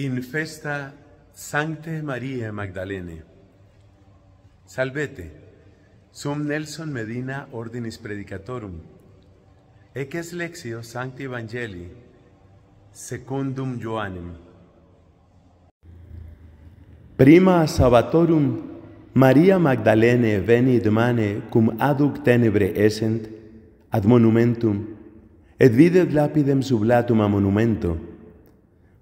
In festa Sancte Maria Magdalene. Salvete. Sum Nelson Medina Ordinis Predicatorum. Eque es lexio Sancti Evangelii Secundum Ioannem. Prima Sabatorum Maria Magdalene venit mane cum aduc tenebre essent ad monumentum et videt lapidem sublatum a monumento.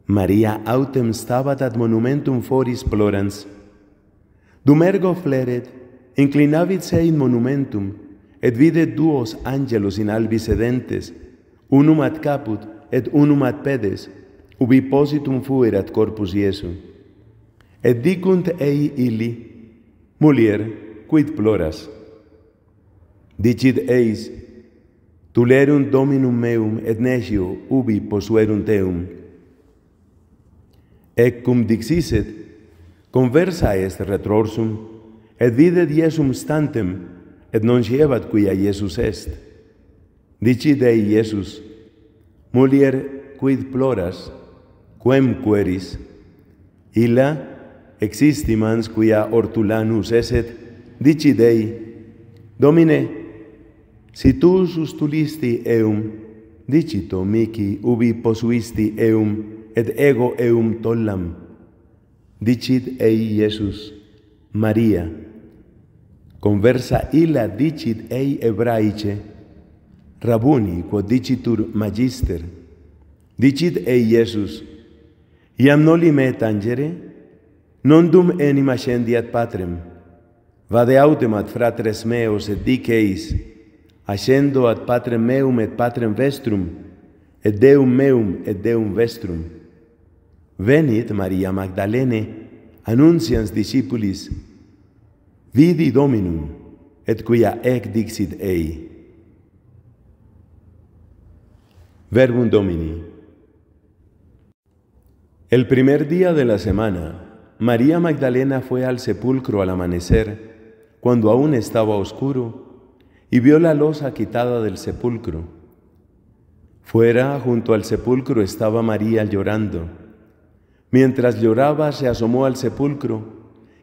Maria autem stabat ad monumentum foris plorans. Dum ergo fleret, inclinavit se in monumentum, et vide duos angelos in albi sedentes, unum ad caput et unum ad pedes, ubi positum fuerat corpus Iesu. Et dicunt ei illi, Mulier, quid ploras? Dicit eis, Tulerunt dominum meum et negio ubi posuerunt eum. Dicit eis, Ec cum dixiset, conversa est retrorsum, et videt Iesum stantem, et non llevat quia Iesus est. Dici Dei Iesus, mulier quid ploras, quem queris, illa existimans quia ortulanus eset, dici Dei, Domine, si tu sustulisti eum, dicito mihi ubi posuisti eum et ego eum tollam dicit ei iesus maria conversa illa dicit ei hebraice rabuni quod dicitur magister dicit ei iesus iam noli me tangere non dum enim ascendiat patrem vade autem ad fratres meos et dic eis ascendo ad patrem meum et patrem vestrum, et Deum meum et Deum vestrum. Venit Maria Magdalene, annuncians discipulis, vidi Dominum, et quia ec dixit ei. Verbum Domini El primer día de la semana, María Magdalena fue al sepulcro al amanecer, cuando aún estaba oscuro, y vio la losa quitada del sepulcro. Fuera, junto al sepulcro, estaba María llorando. Mientras lloraba, se asomó al sepulcro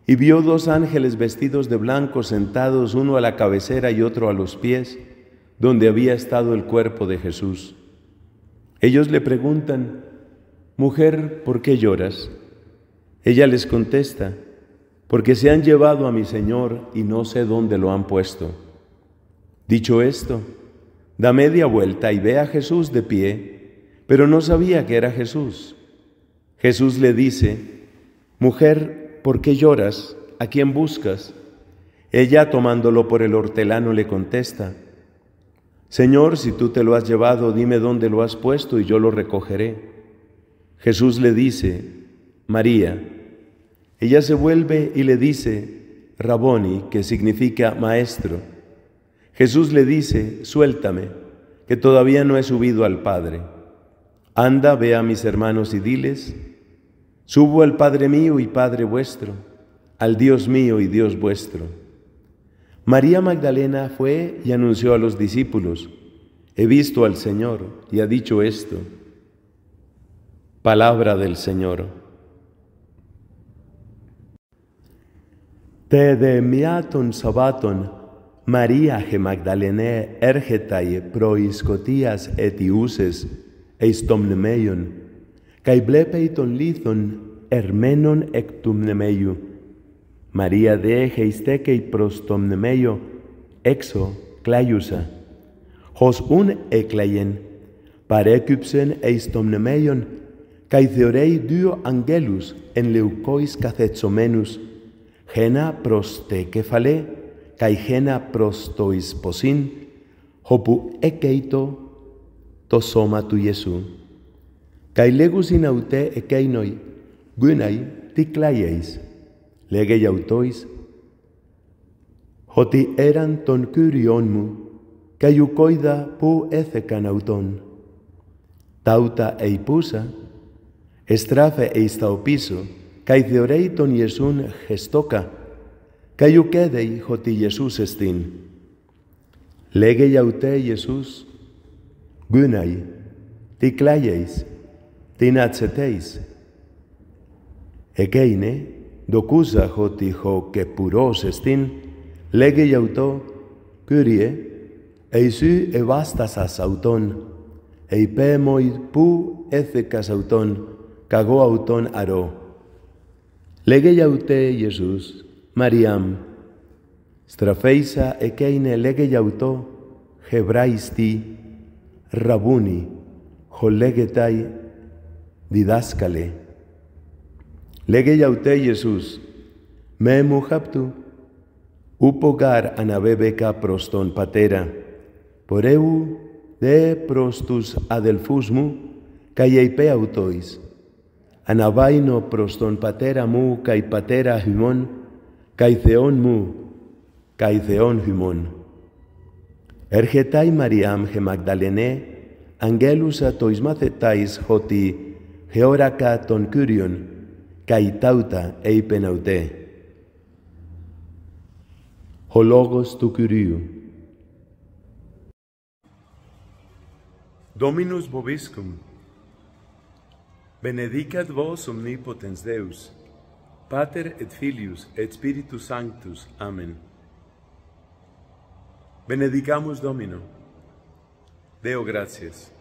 y vio dos ángeles vestidos de blanco sentados, uno a la cabecera y otro a los pies, donde había estado el cuerpo de Jesús. Ellos le preguntan, Mujer, ¿por qué lloras? Ella les contesta, porque se han llevado a mi Señor y no sé dónde lo han puesto. Dicho esto, da media vuelta y ve a Jesús de pie, pero no sabía que era Jesús. Jesús le dice, Mujer, ¿por qué lloras? ¿A quién buscas? Ella, tomándolo por el hortelano, le contesta, Señor, si tú te lo has llevado, dime dónde lo has puesto y yo lo recogeré. Jesús le dice, María. Ella se vuelve y le dice, Raboni, que significa maestro. Jesús le dice, suéltame, que todavía no he subido al Padre. Anda, ve a mis hermanos y diles, subo al Padre mío y Padre vuestro, al Dios mío y Dios vuestro. María Magdalena fue y anunció a los discípulos, he visto al Señor y ha dicho esto. Palabra del Señor. Te de miaton Μαρία χε Μαγδαλενέ έρχεται προϊσκοτίας αιτιούσες εις το μνημέιον, καί βλέπει τον λίθον ερμένον εκ του μνημέιου. Μαρία δε χεϊστέκει προς το μνημέιο, έξω κλάιουσα. Χως ούν έκλαιεν παρέκυψεν εις το μνημέιον, καί θεωρεί δύο αγγέλους εν λευκόης καθετσομένους, χένα προς τε κεφαλέ, καηχένα προς το εισποσύν, όπου εκείτο το σώμα του Ιησού. Καηλέγουσιν αυτέ Καί λέγουσιν εκέινοι, γούναι τι κλαίεις; λέγε γιαυτόης, ότι έραν τον κυριον μου, καί ουκόιδα που έθεκαν αυτόν. Ταύτα εϊπούσα, εστράφε εις τα οπίσω, καί θεωρεί τον ιησουν χεστόκα, Καί ουκέδεοι ότι Ιησούς εστίν. Λέγε για ουτέ Ιησούς, γκούναι, τι κλάγεις, τι να Εκέινε, δοκούσα ότι χω και πουρός εστίν, λέγε για ουτό, κύριε, εισού εβάστασας αυτόν, εϊπέμοι που έθεκας αυτόν, καγώ αυτόν αρό. Λέγε για ουτέ Ιησούς, Mariam, Strafeisa ekeine lege yautó, hebraisti, rabuni, jolegetai, didáscale. Lege Jesús, me muhaptu, upogar anabebeca proston patera, poreu de prostus adelfusmu, calleipe autois, anabaino proston patera mu caipatera himon. Θεόν μου, Θεόν χυμών. Έρχεται η Μαριάμ χε Μαγδαλενέ, αγγέλουσα το εισμάθετάις χώτι χεώρακα των Κύριων, καί τάουτα είπεν Ο λόγος του Κυρίου. Dominus vobiscum, benedicat vos omnipotens Deus, Pater et Filius et Spiritus Sanctus. Amén. Benedicamos Domino. Deo gracias.